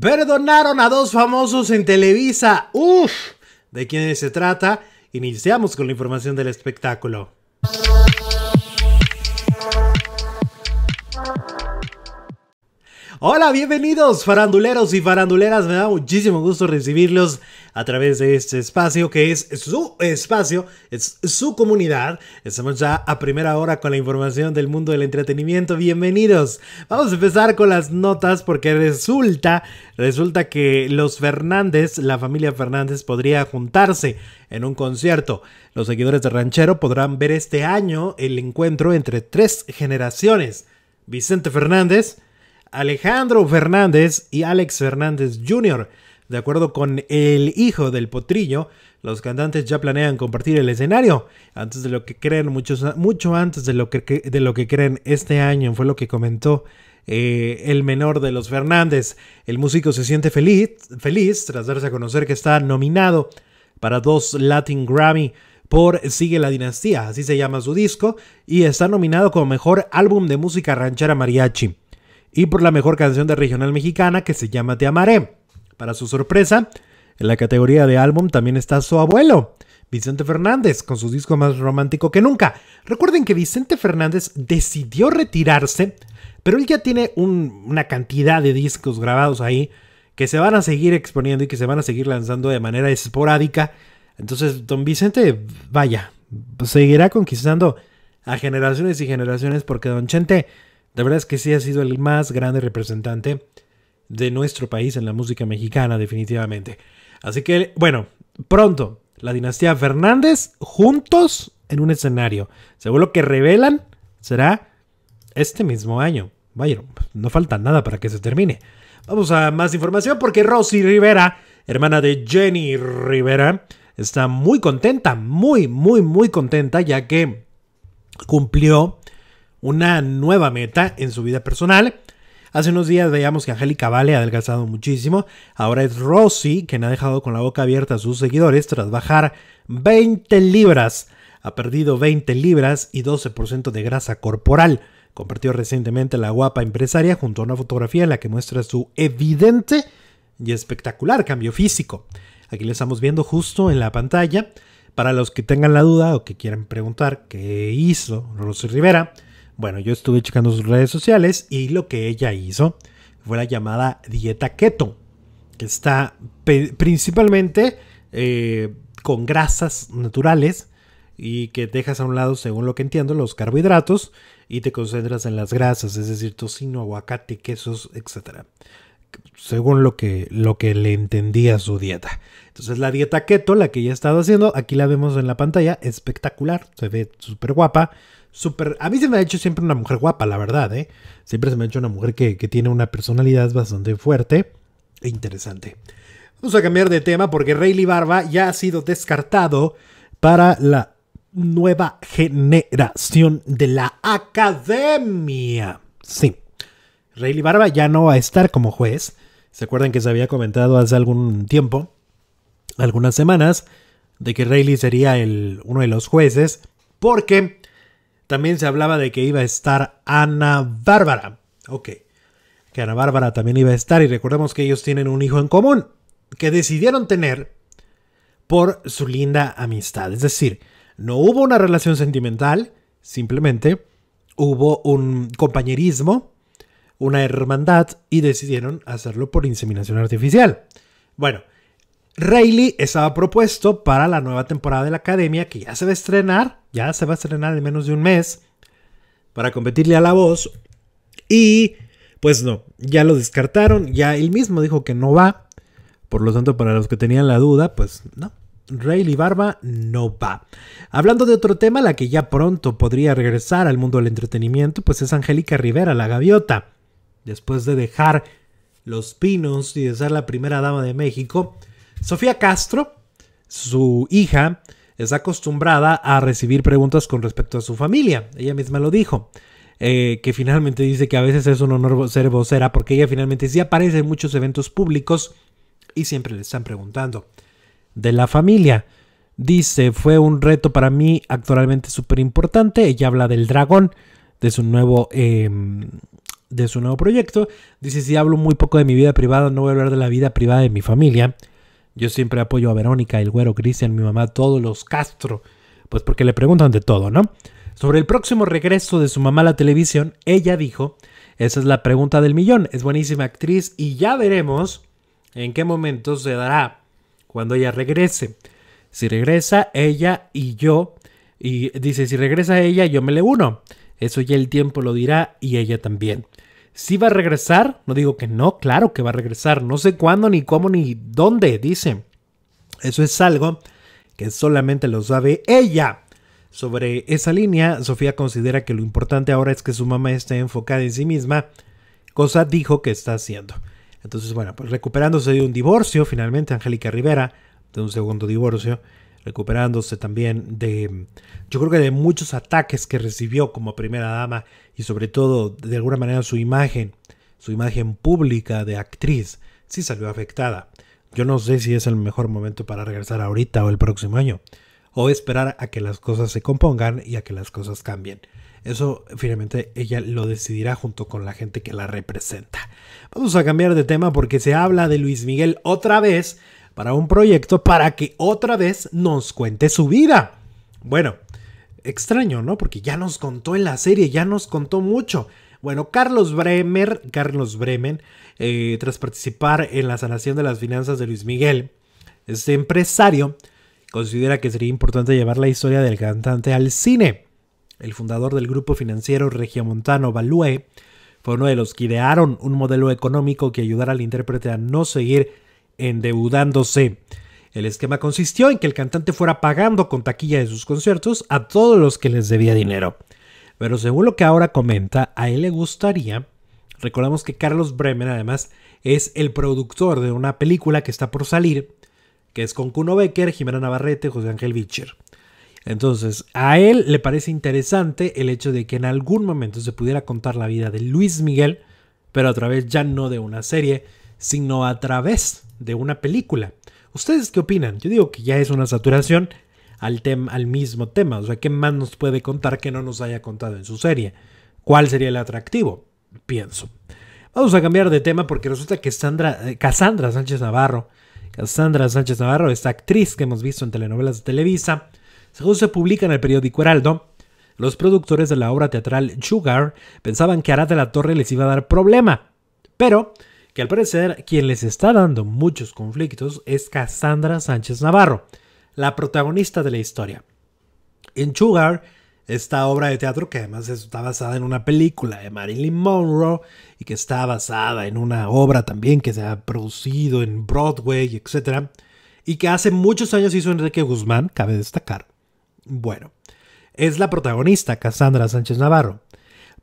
Perdonaron a dos famosos en Televisa. ¡Uf! ¿De quién se trata? Iniciamos con la información del espectáculo. Hola, bienvenidos faranduleros y faranduleras. Me da muchísimo gusto recibirlos a través de este espacio que es su espacio, es su comunidad. Estamos ya a primera hora con la información del mundo del entretenimiento. Bienvenidos. Vamos a empezar con las notas porque resulta, resulta que los Fernández, la familia Fernández podría juntarse en un concierto. Los seguidores de Ranchero podrán ver este año el encuentro entre tres generaciones. Vicente Fernández, Alejandro Fernández y Alex Fernández Jr. De acuerdo con el hijo del potrillo, los cantantes ya planean compartir el escenario antes de lo que creen, muchos, mucho antes de lo, que, lo que creen este año, fue lo que comentó eh, el menor de los Fernández. El músico se siente feliz, feliz tras darse a conocer que está nominado para dos Latin Grammy por Sigue la Dinastía, así se llama su disco, y está nominado como Mejor Álbum de Música Ranchera Mariachi y por la mejor canción de regional mexicana que se llama Te Amaré. Para su sorpresa, en la categoría de álbum también está su abuelo, Vicente Fernández, con su disco más romántico que nunca. Recuerden que Vicente Fernández decidió retirarse, pero él ya tiene una cantidad de discos grabados ahí que se van a seguir exponiendo y que se van a seguir lanzando de manera esporádica. Entonces, don Vicente, vaya, seguirá conquistando a generaciones y generaciones porque don Chente de verdad es que sí ha sido el más grande representante de nuestro país en la música mexicana, definitivamente. Así que, bueno, pronto, la dinastía Fernández juntos en un escenario. Según lo que revelan, será este mismo año. Vaya, no falta nada para que se termine. Vamos a más información porque Rosy Rivera, hermana de Jenny Rivera, está muy contenta, muy, muy, muy contenta, ya que cumplió una nueva meta en su vida personal. Hace unos días veíamos que Angélica Vale ha adelgazado muchísimo. Ahora es Rosy quien ha dejado con la boca abierta a sus seguidores tras bajar 20 libras. Ha perdido 20 libras y 12% de grasa corporal. Compartió recientemente la guapa empresaria junto a una fotografía en la que muestra su evidente y espectacular cambio físico. Aquí lo estamos viendo justo en la pantalla. Para los que tengan la duda o que quieran preguntar qué hizo Rosy Rivera, bueno, yo estuve checando sus redes sociales y lo que ella hizo fue la llamada dieta keto, que está principalmente eh, con grasas naturales y que dejas a un lado, según lo que entiendo, los carbohidratos y te concentras en las grasas, es decir, tocino, aguacate, quesos, etc. según lo que, lo que le entendía su dieta. Entonces la dieta keto, la que ha estado haciendo, aquí la vemos en la pantalla, espectacular, se ve súper guapa, a mí se me ha hecho siempre una mujer guapa, la verdad, ¿eh? Siempre se me ha hecho una mujer que, tiene una personalidad bastante fuerte e interesante. Vamos a cambiar de tema porque Rayleigh Barba ya ha sido descartado para la nueva generación de la academia. Sí. Rayleigh Barba ya no va a estar como juez. ¿Se acuerdan que se había comentado hace algún tiempo, algunas semanas, de que Rayleigh sería el, uno de los jueces? Porque también se hablaba de que iba a estar Ana Bárbara. Ok, que Ana Bárbara también iba a estar y recordemos que ellos tienen un hijo en común que decidieron tener por su linda amistad. Es decir, no hubo una relación sentimental, simplemente hubo un compañerismo, una hermandad y decidieron hacerlo por inseminación artificial. Bueno, Rayleigh estaba propuesto para la nueva temporada de la academia que ya se va a estrenar ya se va a estrenar en menos de un mes para competirle a la voz. Y pues no, ya lo descartaron, ya él mismo dijo que no va. Por lo tanto, para los que tenían la duda, pues no, Rayleigh Barba no va. Hablando de otro tema, la que ya pronto podría regresar al mundo del entretenimiento, pues es Angélica Rivera, la gaviota. Después de dejar los pinos y de ser la primera dama de México, Sofía Castro, su hija, está acostumbrada a recibir preguntas con respecto a su familia. Ella misma lo dijo. Eh, que finalmente dice que a veces es un honor ser vocera porque ella finalmente sí aparece en muchos eventos públicos y siempre le están preguntando. De la familia. Dice, fue un reto para mí actualmente súper importante. Ella habla del dragón, de su nuevo... Em, de su nuevo proyecto. Dice, si hablo muy poco de mi vida privada, no voy a hablar de la vida privada de mi familia. Yo siempre apoyo a Verónica, el güero, Cristian, mi mamá, todos los Castro. Pues porque le preguntan de todo, ¿no? Sobre el próximo regreso de su mamá a la televisión, ella dijo, esa es la pregunta del millón, es buenísima actriz y ya veremos en qué momento se dará cuando ella regrese. Si regresa ella y yo, y dice, si regresa ella, yo me le uno. Eso ya el tiempo lo dirá y ella también. ¿Sí va a regresar? No digo que no, claro que va a regresar. No sé cuándo, ni cómo, ni dónde, dice. Eso es algo que solamente lo sabe ella. Sobre esa línea, Sofía considera que lo importante ahora es que su mamá esté enfocada en sí misma, cosa dijo que está haciendo. Entonces, bueno, pues recuperándose de un divorcio, finalmente Angélica Rivera, de un segundo divorcio, recuperándose también de, yo creo que de muchos ataques que recibió como primera dama y sobre todo de alguna manera su imagen, su imagen pública de actriz, sí salió afectada. Yo no sé si es el mejor momento para regresar ahorita o el próximo año, o esperar a que las cosas se compongan y a que las cosas cambien. Eso finalmente ella lo decidirá junto con la gente que la representa. Vamos a cambiar de tema porque se habla de Luis Miguel otra vez para un proyecto para que otra vez nos cuente su vida. Bueno, extraño, ¿no? Porque ya nos contó en la serie, ya nos contó mucho. Bueno, Carlos Bremer, Carlos Bremen, eh, tras participar en la sanación de las finanzas de Luis Miguel, este empresario considera que sería importante llevar la historia del cantante al cine. El fundador del grupo financiero regiomontano Balue fue uno de los que idearon un modelo económico que ayudara al intérprete a no seguir endeudándose. El esquema consistió en que el cantante fuera pagando con taquilla de sus conciertos a todos los que les debía dinero. Pero según lo que ahora comenta, a él le gustaría. Recordamos que Carlos Bremer, además, es el productor de una película que está por salir, que es con Kuno Becker, Jimena Navarrete, José Ángel Vichir. Entonces, a él le parece interesante el hecho de que en algún momento se pudiera contar la vida de Luis Miguel, pero a través ya no de una serie, sino a través de una película. ¿Ustedes qué opinan? Yo digo que ya es una saturación al, tema, al mismo tema. O sea, ¿qué más nos puede contar que no nos haya contado en su serie? ¿Cuál sería el atractivo? Pienso. Vamos a cambiar de tema porque resulta que Sandra, eh, Cassandra Sánchez Navarro, Cassandra Sánchez Navarro, esta actriz que hemos visto en telenovelas de Televisa, según se publica en el periódico Heraldo, los productores de la obra teatral Sugar pensaban que Arata de la Torre les iba a dar problema. Pero que al parecer quien les está dando muchos conflictos es Cassandra Sánchez Navarro, la protagonista de la historia. En Sugar, esta obra de teatro que además está basada en una película de Marilyn Monroe y que está basada en una obra también que se ha producido en Broadway, etc. Y que hace muchos años hizo Enrique Guzmán, cabe destacar. Bueno, es la protagonista Cassandra Sánchez Navarro.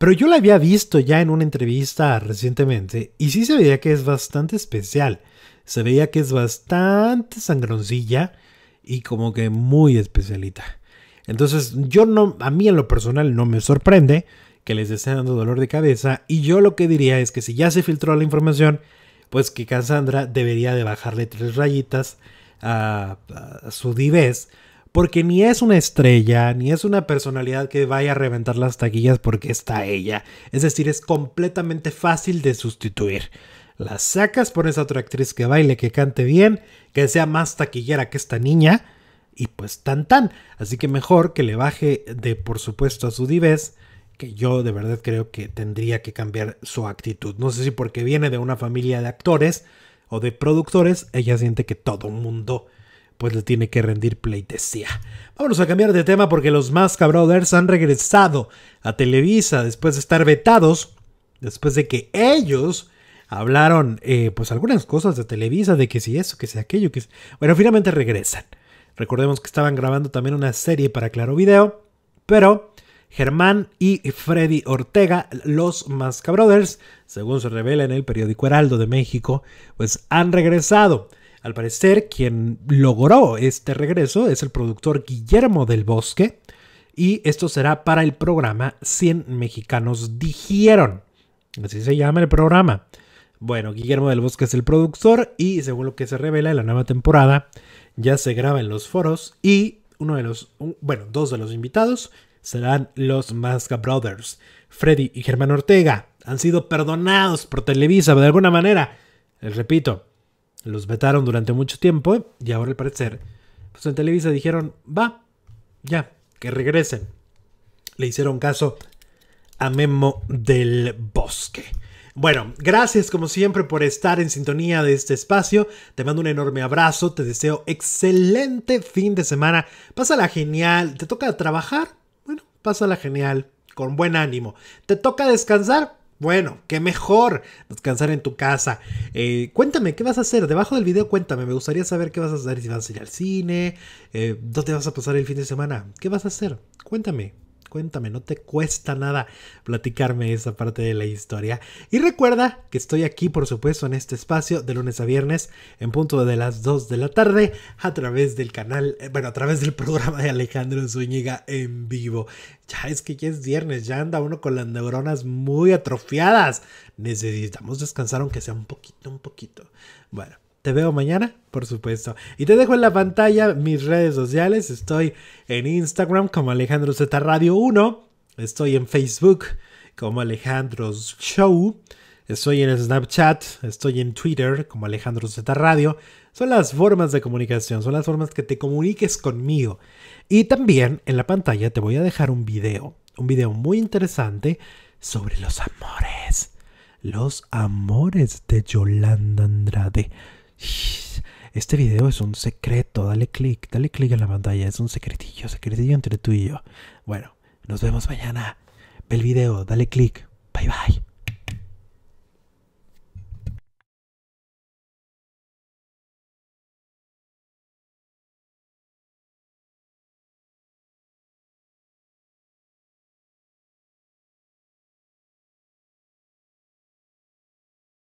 Pero yo la había visto ya en una entrevista recientemente y sí se veía que es bastante especial. Se veía que es bastante sangroncilla y como que muy especialita. Entonces, yo no, a mí en lo personal no me sorprende que les esté dando dolor de cabeza. Y yo lo que diría es que si ya se filtró la información, pues que Cassandra debería de bajarle tres rayitas a, su divés porque ni es una estrella, ni es una personalidad que vaya a reventar las taquillas porque está ella. Es decir, es completamente fácil de sustituir. La sacas, por esa otra actriz que baile, que cante bien, que sea más taquillera que esta niña, y pues tan tan. Así que mejor que le baje de por supuesto a su divés, que yo de verdad creo que tendría que cambiar su actitud. No sé si porque viene de una familia de actores o de productores, ella siente que todo el mundo pues le tiene que rendir pleitesía. Vámonos a cambiar de tema porque los Masca Brothers han regresado a Televisa después de estar vetados, después de que ellos hablaron eh, pues algunas cosas de Televisa, de que si eso, que si aquello, que Bueno, finalmente regresan. Recordemos que estaban grabando también una serie para Claro Video, pero Germán y Freddy Ortega, los Masca Brothers, según se revela en el periódico Heraldo de México, pues han regresado. Al parecer, quien logró este regreso es el productor Guillermo del Bosque, y esto será para el programa 100 mexicanos dijeron. Así se llama el programa. Bueno, Guillermo del Bosque es el productor y según lo que se revela en la nueva temporada, ya se graba en los foros y uno de los, bueno, dos de los invitados serán los Masca Brothers. Freddy y Germán Ortega han sido perdonados por Televisa de alguna manera. Les repito, los vetaron durante mucho tiempo y ahora al parecer, pues en Televisa dijeron, va, ya, que regresen. Le hicieron caso a Memo del Bosque. Bueno, gracias como siempre por estar en sintonía de este espacio. Te mando un enorme abrazo, te deseo excelente fin de semana. Pásala genial, te toca trabajar. Bueno, pásala genial, con buen ánimo. ¿Te toca descansar? Bueno, qué mejor descansar en tu casa. Eh, cuéntame, ¿qué vas a hacer? Debajo del video cuéntame, me gustaría saber qué vas a hacer, si vas a ir al cine, eh, dónde vas a pasar el fin de semana, qué vas a hacer, cuéntame. Cuéntame, no te cuesta nada platicarme esa parte de la historia. Y recuerda que estoy aquí, por supuesto, en este espacio de lunes a viernes, en punto de las 2 de la tarde, a través del canal, eh, bueno, a través del programa de Alejandro Zúñiga en vivo. Ya es que ya es viernes, ya anda uno con las neuronas muy atrofiadas. Necesitamos descansar aunque sea un poquito, un poquito. Bueno. Te veo mañana, por supuesto. Y te dejo en la pantalla mis redes sociales. Estoy en Instagram como Alejandro Z Radio 1. Estoy en Facebook como Alejandro Show. Estoy en Snapchat, estoy en Twitter como Alejandro Z Radio. Son las formas de comunicación, son las formas que te comuniques conmigo. Y también en la pantalla te voy a dejar un video, un video muy interesante sobre los amores. Los amores de Yolanda Andrade. Este video es un secreto, dale click, dale click a la pantalla, es un secretillo, secretillo entre tú y yo. Bueno, nos vemos mañana. Ve el video, dale click. Bye bye.